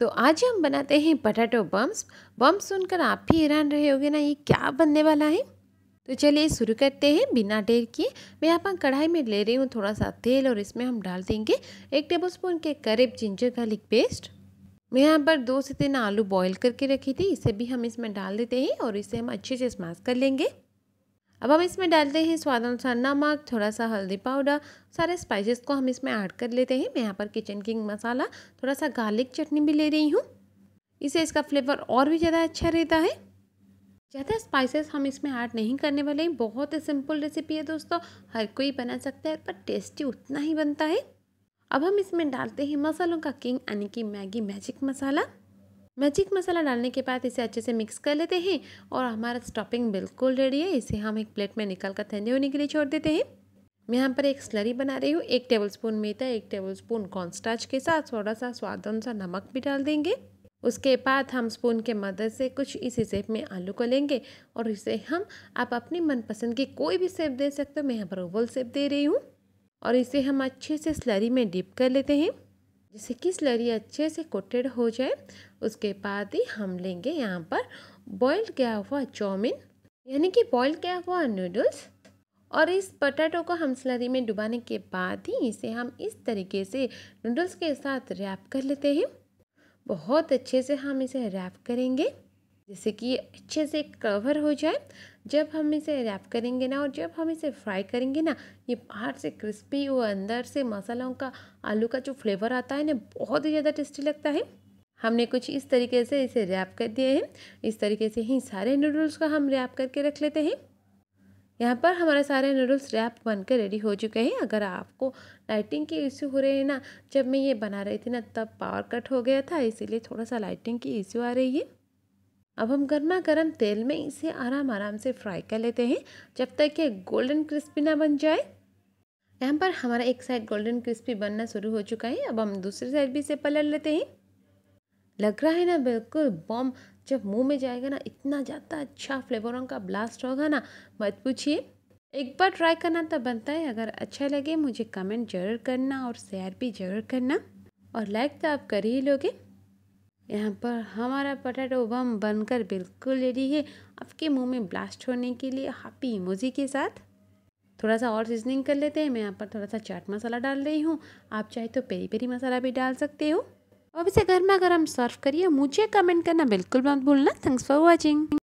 तो आज हम बनाते हैं पटाटो बम्स बम्स सुनकर आप भी हैरान रहे होगे ना ये क्या बनने वाला है तो चलिए शुरू करते हैं बिना देर किए मैं यहाँ पर कढ़ाई में ले रही हूँ थोड़ा सा तेल और इसमें हम डाल देंगे एक टेबल स्पून के करीब जिंजर गार्लिक पेस्ट मैं यहाँ पर दो से तीन आलू बॉईल करके रखी थी इसे भी हम इसमें डाल देते हैं और इसे हम अच्छे से स्मैश कर लेंगे अब हम इसमें डालते हैं स्वाद अनुसार नमक थोड़ा सा हल्दी पाउडर सारे स्पाइसेस को हम इसमें ऐड कर लेते हैं मैं यहाँ पर किचन किंग मसाला थोड़ा सा गार्लिक चटनी भी ले रही हूँ इससे इसका फ्लेवर और भी ज़्यादा अच्छा रहता है ज़्यादा स्पाइसेस हम इसमें ऐड नहीं करने वाले हैं बहुत ही सिंपल रेसिपी है दोस्तों हर कोई बना सकता है पर टेस्टी उतना ही बनता है अब हम इसमें डालते हैं मसालों का किंग यानी कि Maggi magic masala magic masala डालने के बाद इसे अच्छे से मिक्स कर लेते हैं और हमारा स्टॉपिंग बिल्कुल रेडी है इसे हम एक प्लेट में निकाल कर ठंडे होने के लिए छोड़ देते हैं मैं यहाँ पर एक स्लरी बना रही हूँ एक टेबलस्पून मेथा एक टेबलस्पून कॉर्नस्टार्च के साथ थोड़ा सा स्वाद अनुसार नमक भी डाल देंगे उसके बाद हम स्पून के मदद से कुछ इसी सेप में आलू को लेंगे और इसे हम आप अपनी मनपसंद की कोई भी सेप दे सकते हो मैं यहाँ पर ओवल सेप दे रही हूँ और इसे हम अच्छे से स्लरी में डिप कर लेते हैं जैसे कि स्लरी अच्छे से कोटेड हो जाए उसके बाद ही हम लेंगे यहाँ पर बॉयल्ड किया हुआ चाउमिन यानी कि बॉयल किया हुआ नूडल्स और इस पटाटो को हम स्लरी में डुबाने के बाद ही इसे हम इस तरीके से नूडल्स के साथ रैप कर लेते हैं बहुत अच्छे से हम इसे रैप करेंगे जैसे कि अच्छे से कवर हो जाए जब हम इसे रैप करेंगे ना और जब हम इसे फ्राई करेंगे ना ये बाहर से क्रिस्पी और अंदर से मसालों का आलू का जो फ्लेवर आता है ना बहुत ही ज़्यादा टेस्टी लगता है हमने कुछ इस तरीके से इसे रैप कर दिए हैं इस तरीके से ही सारे नूडल्स का हम रैप करके रख लेते हैं यहाँ पर हमारे सारे नूडल्स रैप बनकर रेडी हो चुके हैं अगर आपको लाइटिंग के इश्यू हो रहे हैं ना जब मैं ये बना रही थी ना तब पावर कट हो गया था इसीलिए थोड़ा सा लाइटिंग की इश्यू आ रही है अब हम गर्मा गर्म तेल में इसे आराम आराम से फ्राई कर लेते हैं जब तक ये गोल्डन क्रिस्पी ना बन जाए यहाँ पर हमारा एक साइड गोल्डन क्रिस्पी बनना शुरू हो चुका है अब हम दूसरी साइड भी इसे पलट लेते हैं लग रहा है ना बिल्कुल बॉम जब मुंह में जाएगा ना इतना ज़्यादा अच्छा फ्लेवरों का ब्लास्ट होगा ना मत पूछिए एक बार ट्राई करना तो बनता है अगर अच्छा लगे मुझे कमेंट जरूर करना और शेयर भी जरूर करना और लाइक तो आप कर ही लोगे यहाँ पर हमारा पटाटो बम बनकर बिल्कुल रेडी है आपके मुंह में ब्लास्ट होने के लिए हैप्पी इमोजी के साथ थोड़ा सा और सीजनिंग कर लेते हैं मैं यहाँ पर थोड़ा सा चाट मसाला डाल रही हूँ आप चाहे तो पेरी पेरी मसाला भी डाल सकते हो अब इसे गर्मा गर्म सर्व करिए मुझे कमेंट करना बिल्कुल मत भूलना थैंक्स फॉर वॉचिंग